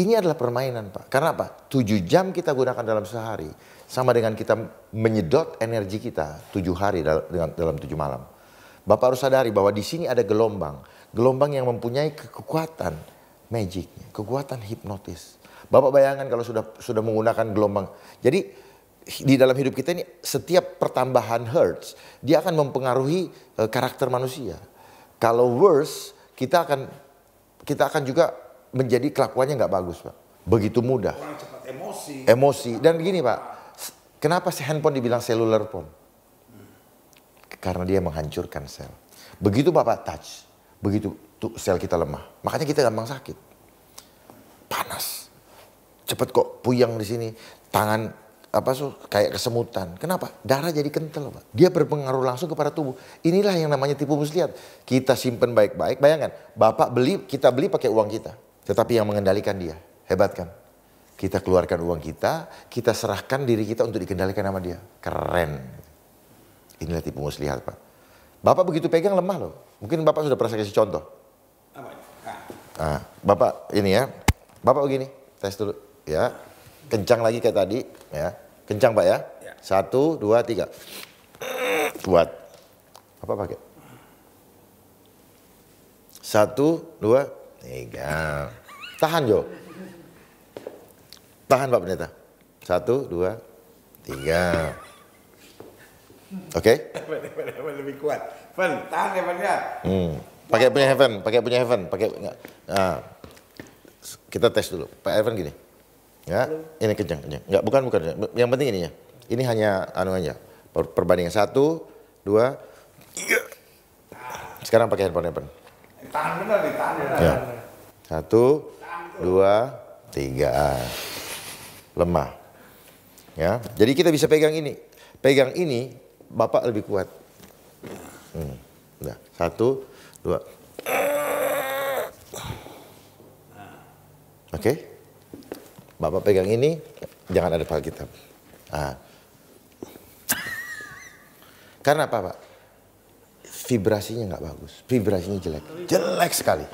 Ini adalah permainan Pak. Karena apa? 7 jam kita gunakan dalam sehari. Sama dengan kita menyedot energi kita 7 hari dalam, dalam 7 malam. Bapak harus sadari bahwa di sini ada gelombang. Gelombang yang mempunyai kekuatan magic, kekuatan hipnotis. Bapak bayangkan kalau sudah sudah menggunakan gelombang. Jadi di dalam hidup kita ini setiap pertambahan hertz dia akan mempengaruhi uh, karakter manusia. Kalau worse kita akan kita akan juga menjadi kelakuannya nggak bagus pak. Begitu mudah. cepat emosi. Emosi. Dan gini pak, kenapa si handphone dibilang cellular phone? Karena dia menghancurkan sel. Begitu bapak touch, begitu tuh sel kita lemah. Makanya kita gampang sakit. Panas. Cepet kok puyang di sini. Tangan apa so, kayak kesemutan. Kenapa? Darah jadi kental, Pak. Dia berpengaruh langsung kepada tubuh. Inilah yang namanya tipu muslihat. Kita simpen baik-baik. Bayangkan, Bapak beli, kita beli pakai uang kita. Tetapi yang mengendalikan dia. Hebat kan? Kita keluarkan uang kita, kita serahkan diri kita untuk dikendalikan sama dia. Keren. Inilah tipu muslihat Pak. Bapak begitu pegang lemah loh. Mungkin Bapak sudah pernah saya kasih contoh. Nah, Bapak ini ya. Bapak begini, tes dulu ya. Kencang lagi kayak tadi ya. Kencang Pak ya. ya. Satu, dua, tiga. Buat Apa pakai? Satu, dua, Tiga. Tahan Jo. Tahan Pak Pendeta. Satu, dua, tiga. Oke? Okay? lebih kuat. Fen, tahan ya Fen ya. Hmm. Pakai punya Heaven, pakai punya Heaven, pakai nah. Kita tes dulu. Pak Heaven gini. Ya, ini kencang, kencang. Enggak, bukan, bukan. Yang penting ininya. Ini hanya anu aja. perbandingan satu, dua, tiga. Sekarang pakai handphone handphone benar, ditahan Ya. Satu, dua, tiga. Ah. Lemah. Ya, jadi kita bisa pegang ini. Pegang ini, bapak lebih kuat. Hmm. satu, dua. Oke, okay? bapak pegang ini, jangan ada file kita. Ah. Karena apa, pak? vibrasinya nggak bagus, vibrasinya jelek, jelek sekali.